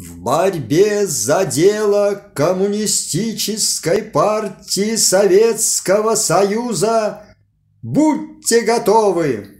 В борьбе за дело Коммунистической партии Советского Союза будьте готовы!